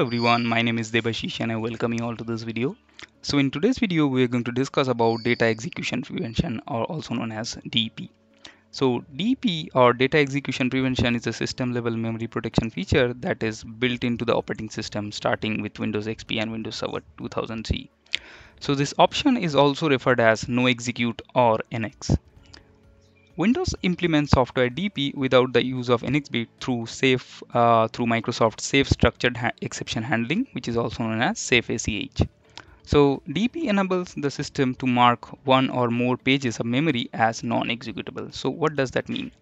Hello everyone, my name is Debashish and I welcome you all to this video. So in today's video, we are going to discuss about data execution prevention or also known as DP. So DP or data execution prevention is a system level memory protection feature that is built into the operating system starting with Windows XP and Windows Server 2003. So this option is also referred as no execute or NX. Windows implements software DP without the use of NX through safe uh, through Microsoft Safe Structured ha Exception Handling, which is also known as Safe ACH. So DP enables the system to mark one or more pages of memory as non-executable. So what does that mean?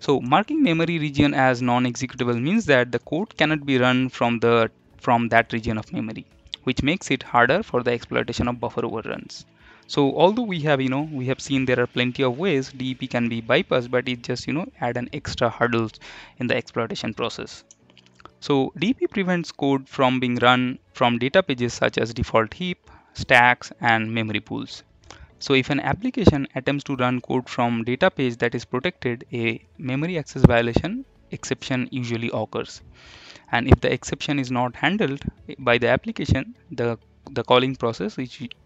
So marking memory region as non-executable means that the code cannot be run from the from that region of memory, which makes it harder for the exploitation of buffer overruns so although we have you know we have seen there are plenty of ways DEP can be bypassed but it just you know add an extra hurdles in the exploitation process so DEP prevents code from being run from data pages such as default heap stacks and memory pools so if an application attempts to run code from data page that is protected a memory access violation exception usually occurs and if the exception is not handled by the application the the calling process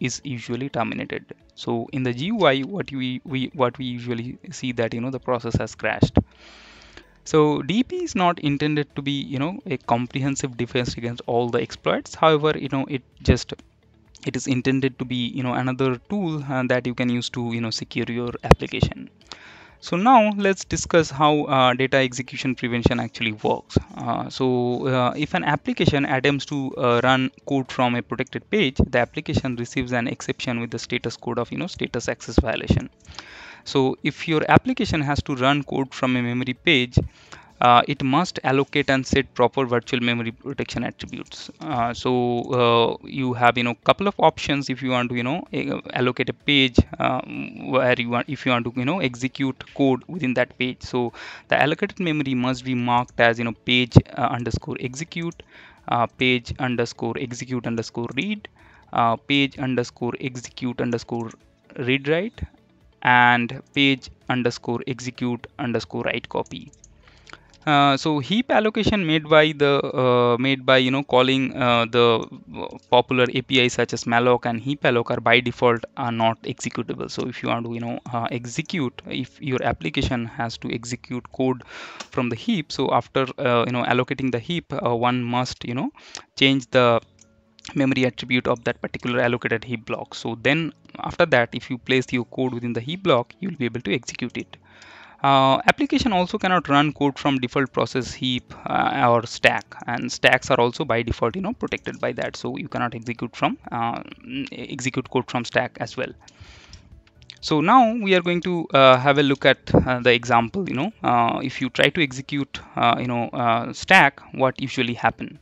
is usually terminated so in the GUI what we, we what we usually see that you know the process has crashed so DP is not intended to be you know a comprehensive defense against all the exploits however you know it just it is intended to be you know another tool uh, that you can use to you know secure your application so now let's discuss how uh, data execution prevention actually works. Uh, so uh, if an application attempts to uh, run code from a protected page, the application receives an exception with the status code of you know status access violation. So if your application has to run code from a memory page, uh, it must allocate and set proper virtual memory protection attributes uh, so uh, you have you know couple of options if you want to you know eh, allocate a page um, where you want if you want to you know execute code within that page so the allocated memory must be marked as you know page uh, underscore execute uh, page underscore execute underscore read page underscore execute underscore read write and page underscore execute underscore write copy uh, so heap allocation made by the uh, made by you know calling uh, the popular APIs such as malloc and heap alloc are by default are not executable. So if you want to you know uh, execute if your application has to execute code from the heap, so after uh, you know allocating the heap, uh, one must you know change the memory attribute of that particular allocated heap block. So then after that, if you place your code within the heap block, you will be able to execute it uh, application also cannot run code from default process heap uh, or stack and stacks are also by default you know protected by that so you cannot execute from uh, execute code from stack as well so now we are going to uh, have a look at uh, the example you know uh, if you try to execute you know stack what usually happen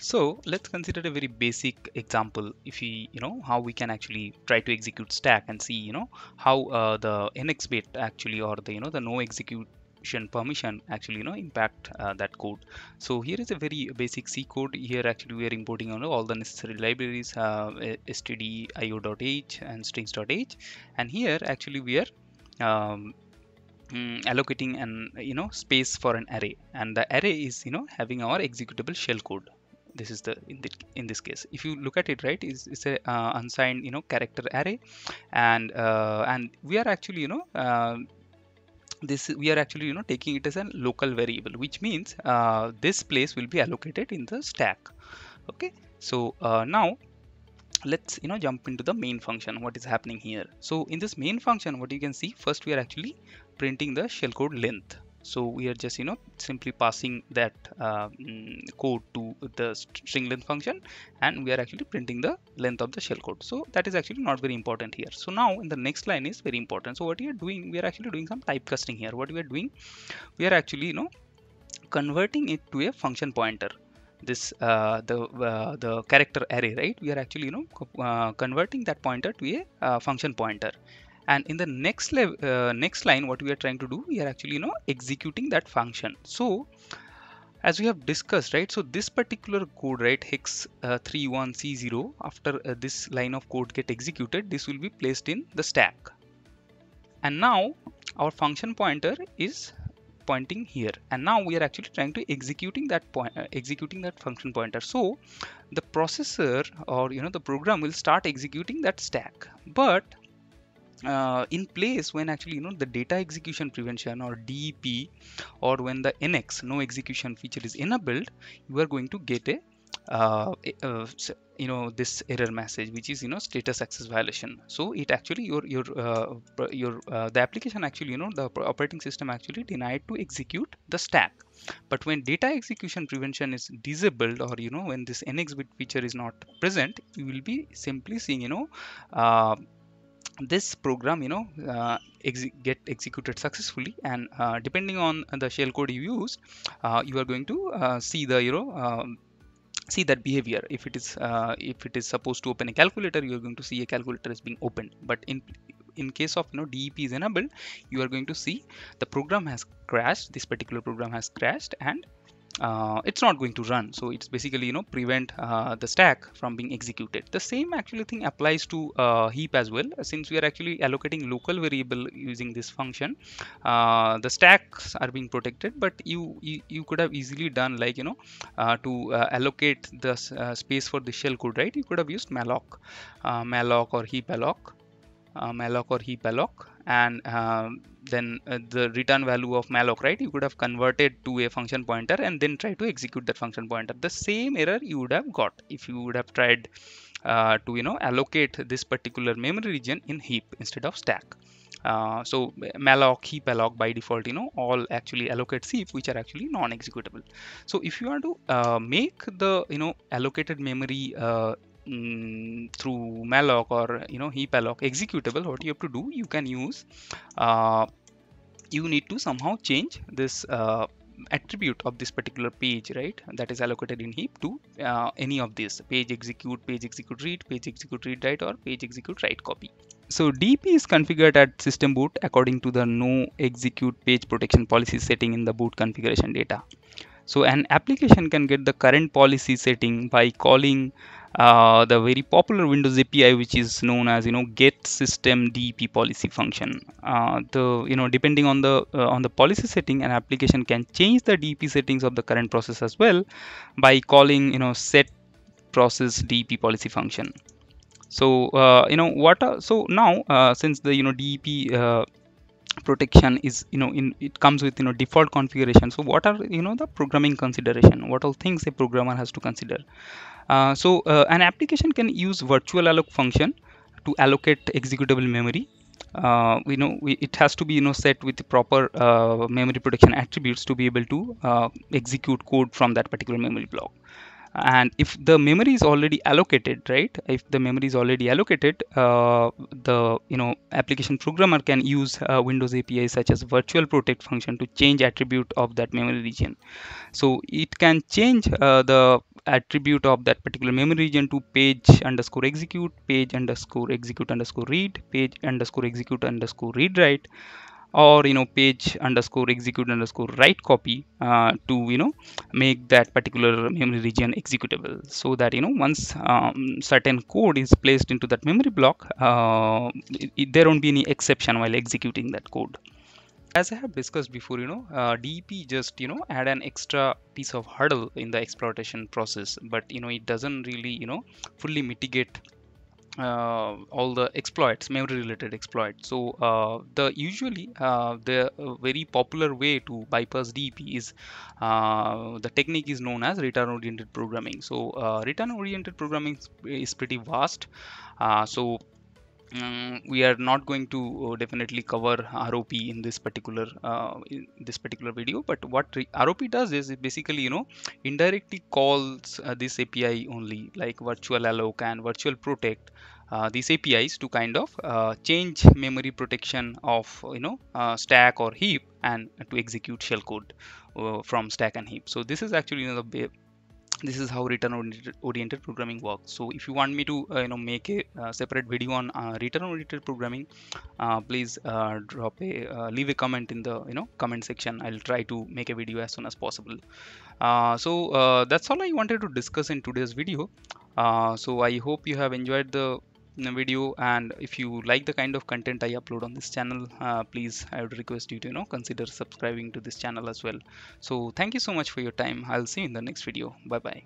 so let's consider a very basic example if we, you know, how we can actually try to execute stack and see, you know, how uh, the NX bit actually or the, you know, the no execution permission actually, you know, impact uh, that code. So here is a very basic C code. Here actually we are importing you know, all the necessary libraries, uh, eh, stdio.h and strings.h. And here actually we are um, mm, allocating an you know space for an array and the array is you know having our executable shell code this is the in, the in this case if you look at it right is it's a uh, unsigned you know character array and uh, and we are actually you know uh, this we are actually you know taking it as a local variable which means uh, this place will be allocated in the stack okay so uh, now let's you know jump into the main function what is happening here so in this main function what you can see first we are actually printing the shellcode length so we are just you know simply passing that uh, mm, code to the string length function and we are actually printing the length of the shell code so that is actually not very important here so now in the next line is very important so what we are doing we are actually doing some typecasting here what we are doing we are actually you know converting it to a function pointer this uh, the uh, the character array right we are actually you know uh, converting that pointer to a uh, function pointer and in the next uh, next line what we are trying to do we are actually you know executing that function so as we have discussed right so this particular code right hex uh, 31c0 after uh, this line of code get executed this will be placed in the stack and now our function pointer is pointing here and now we are actually trying to executing that point uh, executing that function pointer so the processor or you know the program will start executing that stack but uh, in place when actually you know the data execution prevention or DEP or when the NX no execution feature is enabled you are going to get a uh, uh, you know this error message which is you know status access violation so it actually your your uh, your uh, the application actually you know the operating system actually denied to execute the stack but when data execution prevention is disabled or you know when this nx bit feature is not present you will be simply seeing you know uh, this program you know uh, ex get executed successfully and uh, depending on the shellcode you use, uh, you are going to uh, see the you know um, see that behavior if it is uh, if it is supposed to open a calculator you are going to see a calculator is being opened but in in case of you know dep is enabled you are going to see the program has crashed this particular program has crashed and uh, it's not going to run so it's basically you know prevent uh, the stack from being executed the same actually thing applies to uh, heap as well since we are actually allocating local variable using this function uh, the stacks are being protected but you, you, you could have easily done like you know uh, to uh, allocate the space for the shell code right you could have used malloc malloc or heap alloc uh, malloc or heap alloc and uh, then uh, the return value of malloc right you could have converted to a function pointer and then try to execute that function pointer the same error you would have got if you would have tried uh, to you know allocate this particular memory region in heap instead of stack uh, so malloc heap alloc by default you know all actually allocate heap which are actually non-executable so if you want to uh, make the you know allocated memory Mm, through malloc or you know heap alloc executable what you have to do you can use uh, you need to somehow change this uh, attribute of this particular page right that is allocated in heap to uh, any of these page execute page execute read page execute read write or page execute write copy so dp is configured at system boot according to the no execute page protection policy setting in the boot configuration data so an application can get the current policy setting by calling uh, the very popular Windows API, which is known as you know get system DP policy function. Uh, you know depending on the uh, on the policy setting, an application can change the DP settings of the current process as well by calling you know set process DP policy function. So uh, you know what? Are, so now uh, since the you know DP protection is you know in it comes with you know default configuration so what are you know the programming consideration what all things a programmer has to consider uh, so uh, an application can use virtual alloc function to allocate executable memory uh, we know we, it has to be you know set with proper uh, memory protection attributes to be able to uh, execute code from that particular memory block and if the memory is already allocated right if the memory is already allocated uh, the you know application programmer can use windows api such as virtual protect function to change attribute of that memory region so it can change the attribute of that particular memory region to page underscore execute page underscore execute underscore read page underscore execute underscore read write or you know page underscore execute underscore write copy uh, to you know make that particular memory region executable so that you know once um, certain code is placed into that memory block uh, it, it, there won't be any exception while executing that code as I have discussed before, you know, uh, DEP just, you know, add an extra piece of hurdle in the exploitation process, but, you know, it doesn't really, you know, fully mitigate uh, all the exploits memory related exploits so uh, the usually uh, the uh, very popular way to bypass dep is uh, the technique is known as return oriented programming so uh, return oriented programming is pretty vast so um, we are not going to uh, definitely cover ROP in this particular uh, in this particular video but what ROP does is it basically you know indirectly calls uh, this API only like virtual alloc and virtual protect uh, these APIs to kind of uh, change memory protection of you know uh, stack or heap and to execute shellcode from stack and heap so this is actually you know, the this is how return oriented, programming works so if you want me to uh, you know make a uh, separate video on uh, return oriented programming uh, please uh, drop a uh, leave a comment in the you know comment section i'll try to make a video as soon as possible so that's all i wanted to discuss in today's video so i hope you have enjoyed the video and if you like the kind of content I upload on this channel uh, please I would request you to you know consider subscribing to this channel as well so thank you so much for your time I'll see you in the next video bye bye